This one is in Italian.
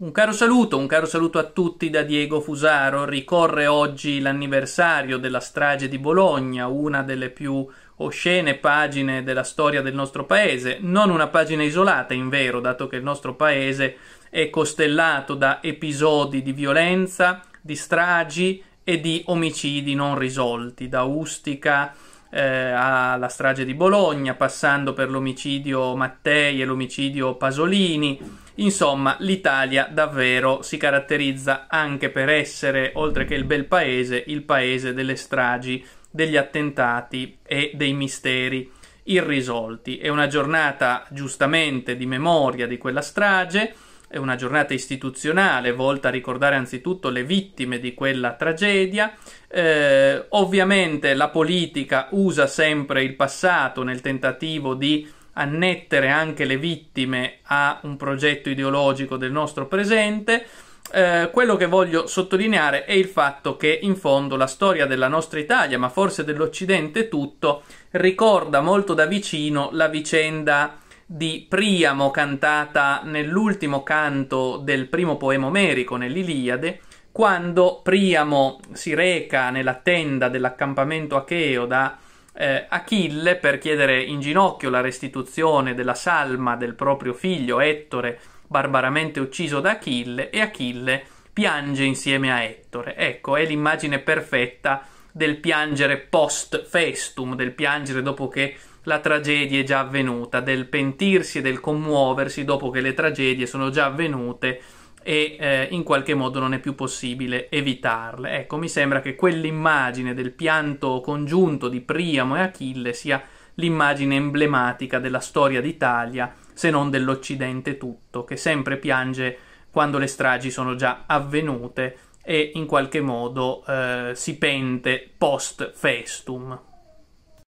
Un caro saluto, un caro saluto a tutti da Diego Fusaro. Ricorre oggi l'anniversario della strage di Bologna, una delle più oscene pagine della storia del nostro paese. Non una pagina isolata, in vero, dato che il nostro paese è costellato da episodi di violenza, di stragi e di omicidi non risolti, da Ustica eh, alla strage di Bologna, passando per l'omicidio Mattei e l'omicidio Pasolini Insomma, l'Italia davvero si caratterizza anche per essere, oltre che il bel paese, il paese delle stragi, degli attentati e dei misteri irrisolti. È una giornata giustamente di memoria di quella strage, è una giornata istituzionale volta a ricordare anzitutto le vittime di quella tragedia. Eh, ovviamente la politica usa sempre il passato nel tentativo di annettere anche le vittime a un progetto ideologico del nostro presente. Eh, quello che voglio sottolineare è il fatto che in fondo la storia della nostra Italia, ma forse dell'Occidente tutto, ricorda molto da vicino la vicenda di Priamo cantata nell'ultimo canto del primo poema omerico, nell'Iliade, quando Priamo si reca nella tenda dell'accampamento acheo da eh, Achille per chiedere in ginocchio la restituzione della salma del proprio figlio Ettore, barbaramente ucciso da Achille, e Achille piange insieme a Ettore. Ecco, è l'immagine perfetta del piangere post festum, del piangere dopo che la tragedia è già avvenuta, del pentirsi e del commuoversi dopo che le tragedie sono già avvenute e eh, in qualche modo non è più possibile evitarle. Ecco, mi sembra che quell'immagine del pianto congiunto di Priamo e Achille sia l'immagine emblematica della storia d'Italia, se non dell'Occidente tutto, che sempre piange quando le stragi sono già avvenute e in qualche modo eh, si pente post festum.